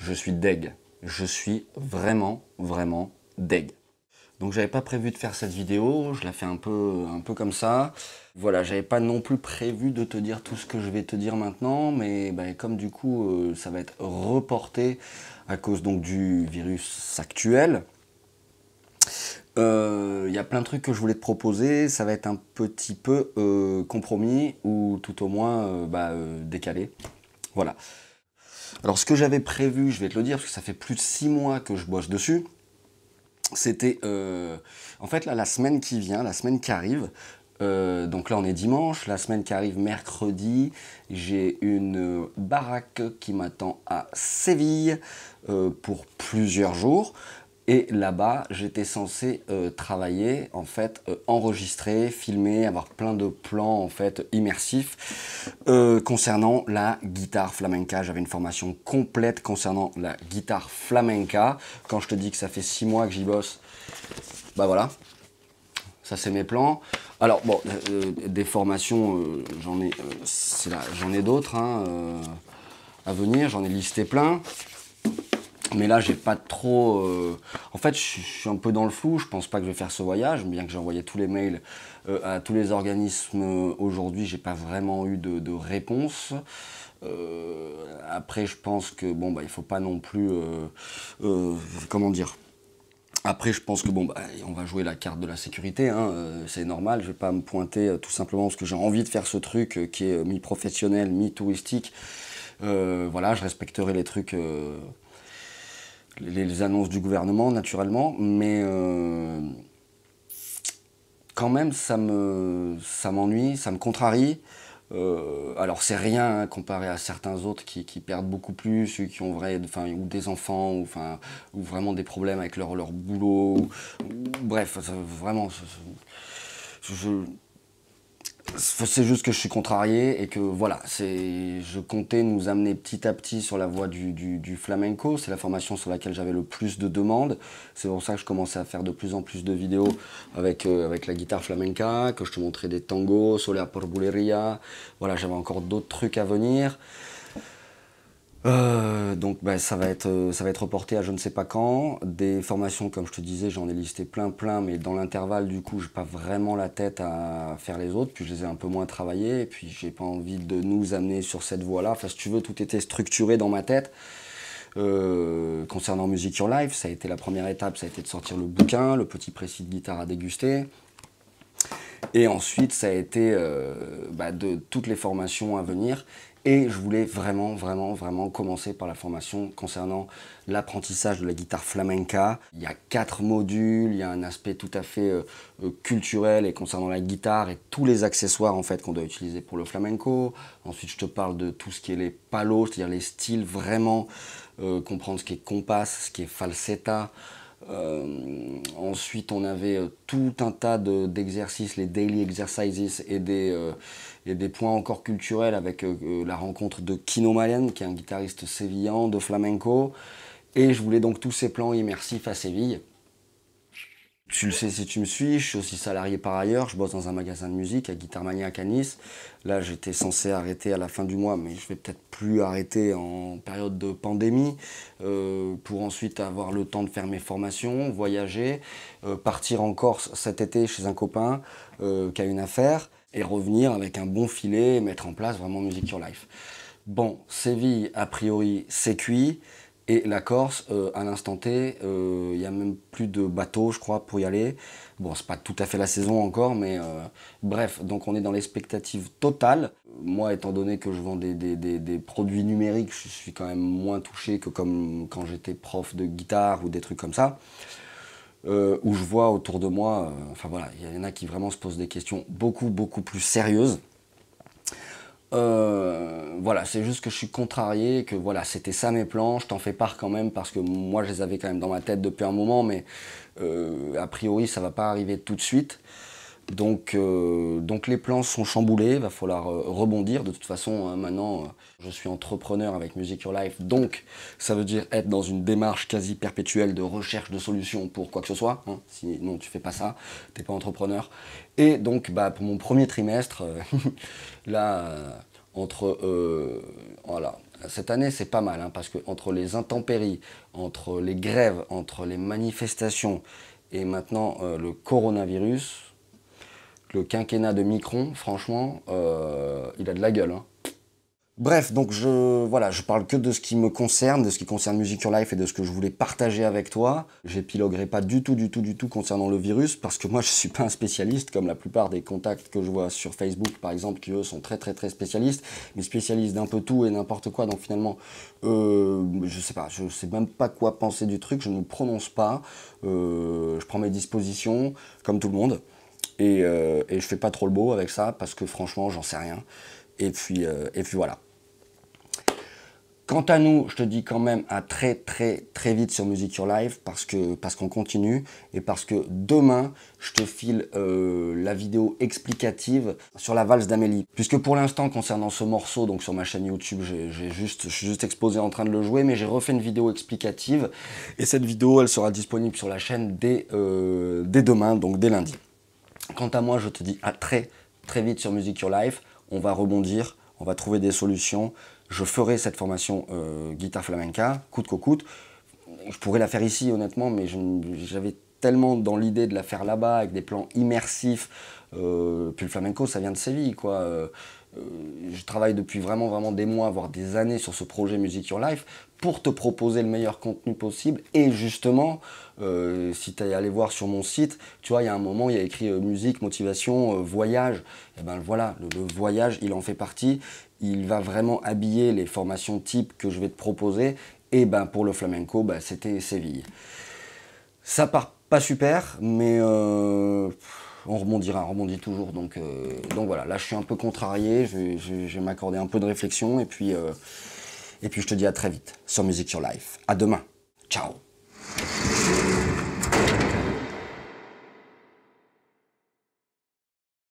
je suis deg. Je suis vraiment, vraiment deg. Donc j'avais pas prévu de faire cette vidéo, je la fais un peu, un peu comme ça. Voilà, j'avais pas non plus prévu de te dire tout ce que je vais te dire maintenant, mais bah, comme du coup euh, ça va être reporté à cause donc du virus actuel, euh, il y a plein de trucs que je voulais te proposer, ça va être un petit peu euh, compromis ou tout au moins bah, décalé. Voilà. Alors ce que j'avais prévu, je vais te le dire, parce que ça fait plus de 6 mois que je bosse dessus, c'était... Euh, en fait, là, la semaine qui vient, la semaine qui arrive, euh, donc là on est dimanche, la semaine qui arrive mercredi, j'ai une baraque qui m'attend à Séville euh, pour plusieurs jours. Et là-bas, j'étais censé euh, travailler, en fait, euh, enregistrer, filmer, avoir plein de plans, en fait, immersifs euh, concernant la guitare flamenca. J'avais une formation complète concernant la guitare flamenca. Quand je te dis que ça fait six mois que j'y bosse, bah voilà, ça c'est mes plans. Alors, bon, des formations, j'en ai, j'en ai d'autres hein, à venir, j'en ai listé plein. Mais là, j'ai pas trop. Euh, en fait, je suis un peu dans le flou. Je pense pas que je vais faire ce voyage, bien que j'ai envoyé tous les mails euh, à tous les organismes. Euh, aujourd'hui, j'ai pas vraiment eu de, réponse. Après, je pense que bon, bah, il faut pas non plus. Comment dire après, je pense que bon, bah, on va jouer la carte de la sécurité, hein, c'est normal. Je vais pas me pointer tout simplement parce que j'ai envie de faire ce truc qui est mi-professionnel, mi-touristique. voilà, je respecterai les trucs les, annonces du gouvernement, naturellement, mais euh, quand même, ça m'ennuie, me, ça, ça me contrarie. Euh, alors c'est rien hein, comparé à certains autres qui, perdent beaucoup plus, ceux qui ont vrai, ou des enfants, ou, enfin, ou vraiment des problèmes avec leur, leur boulot. bref, vraiment, je, c'est juste que je suis contrarié et que voilà, je comptais nous amener petit à petit sur la voie du, flamenco. C'est la formation sur laquelle j'avais le plus de demandes. C'est pour ça que je commençais à faire de plus en plus de vidéos avec, euh, avec la guitare flamenca, que je te montrais des tangos, Soler por Buleria. Voilà, j'avais encore d'autres trucs à venir. Euh, donc bah, ça, va être, euh, ça va être reporté à je ne sais pas quand. Des formations, comme je te disais, j'en ai listé plein, plein, mais dans l'intervalle, du coup, je pas vraiment la tête à faire les autres, puis je les ai un peu moins travaillées, et puis j'ai pas envie de nous amener sur cette voie-là. Enfin, si tu veux, tout était structuré dans ma tête. Euh, concernant Music Your Life, ça a été la première étape, ça a été de sortir le bouquin, le petit précis de guitare à déguster, et ensuite, ça a été bah, de toutes les formations à venir et je voulais vraiment, vraiment, vraiment commencer par la formation concernant l'apprentissage de la guitare flamenca. Il y a quatre modules, il y a un aspect tout à fait euh, euh, culturel et concernant la guitare et tous les accessoires en fait qu'on doit utiliser pour le flamenco. Ensuite, je te parle de tout ce qui est les palos, c'est-à-dire les styles vraiment, euh, comprendre ce qui est compas, ce qui est falsetta, euh, ensuite, on avait euh, tout un tas d'exercices, les daily exercises et des, euh, points encore culturels avec la rencontre de Kino Malen qui est un guitariste sévillan de flamenco. Et je voulais donc tous ces plans immersifs à Séville tu le sais si tu me suis, je suis aussi salarié par ailleurs, je bosse dans un magasin de musique à Guitarmania à Nice. Là, j'étais censé arrêter à la fin du mois, mais je vais peut-être plus arrêter en période de pandémie euh, pour ensuite avoir le temps de faire mes formations, voyager, euh, partir en Corse cet été chez un copain euh, qui a une affaire et revenir avec un bon filet et mettre en place vraiment Music Your Life. Bon, Séville, a priori, c'est cuit. Et la Corse, euh, à l'instant T, il euh, n'y a même plus de bateaux, je crois, pour y aller. Bon, c'est pas tout à fait la saison encore, mais euh, bref, donc on est dans l'expectative totale. Moi, étant donné que je vends des, des, produits numériques, je suis quand même moins touché que comme quand j'étais prof de guitare ou des trucs comme ça. où je vois autour de moi, enfin voilà, il y en a qui vraiment se posent des questions beaucoup, beaucoup plus sérieuses. Euh, voilà, c'est juste que je suis contrarié, que voilà, c'était ça mes plans, je t'en fais part quand même parce que moi je les avais quand même dans ma tête depuis un moment, mais euh, a priori ça va pas arriver tout de suite. Donc, euh, donc les plans sont chamboulés, il va falloir euh, rebondir. De toute façon, hein, maintenant, euh, je suis entrepreneur avec Music Your Life, donc ça veut dire être dans une démarche quasi perpétuelle de recherche de solutions pour quoi que ce soit. Hein. Sinon, tu fais pas ça, tu n'es pas entrepreneur. Et donc, bah, pour mon premier trimestre, là, entre voilà, cette année, c'est pas mal, hein, parce que entre les intempéries, entre les grèves, entre les manifestations et maintenant le coronavirus le quinquennat de Micron, franchement, euh, il a de la gueule. Hein. Bref, donc je voilà, je parle que de ce qui me concerne, de ce qui concerne Music Your Life et de ce que je voulais partager avec toi. J'épiloguerai pas du tout, du tout, du tout concernant le virus parce que moi je suis pas un spécialiste comme la plupart des contacts que je vois sur Facebook par exemple qui eux sont très très très spécialistes, mais spécialistes d'un peu tout et n'importe quoi. Donc finalement, euh, je sais pas, je sais même pas quoi penser du truc, je ne prononce pas, euh, je prends mes dispositions comme tout le monde. Euh, et, je fais pas trop le beau avec ça parce que franchement, j'en sais rien. Et puis, euh, et puis voilà. Quant à nous, je te dis quand même à très très très vite sur Music Your Life, parce que parce qu'on continue et parce que demain je te file euh, la vidéo explicative sur la valse d'Amélie. Puisque pour l'instant concernant ce morceau, donc sur ma chaîne YouTube, j'ai juste, je suis juste exposé en train de le jouer, mais j'ai refait une vidéo explicative et cette vidéo elle sera disponible sur la chaîne dès, dès demain, donc dès lundi. Quant à moi, je te dis à ah, très très vite sur Music Your Life. On va rebondir, on va trouver des solutions. Je ferai cette formation euh, guitare flamenca, coûte que coûte. Je pourrais la faire ici, honnêtement, mais j'avais tellement dans l'idée de la faire là-bas, avec des plans immersifs. Euh, puis le flamenco, ça vient de Séville, quoi. Euh, euh, je travaille depuis vraiment, vraiment des mois, voire des années sur ce projet Music Your Life pour te proposer le meilleur contenu possible. Et justement, euh, si tu es allé voir sur mon site, tu vois, il y a un moment, il y a écrit euh, musique, motivation, voyage. Et eh ben voilà, le, voyage, il en fait partie. Il va vraiment habiller les formations type que je vais te proposer. Et ben pour le flamenco, ben, c'était Séville. Ça part pas super, mais on rebondira, on rebondit toujours. Donc, euh, donc voilà, là je suis un peu contrarié, je, vais m'accorder un peu de réflexion et puis, euh, et puis je te dis à très vite sur Music Your Life. À demain. Ciao.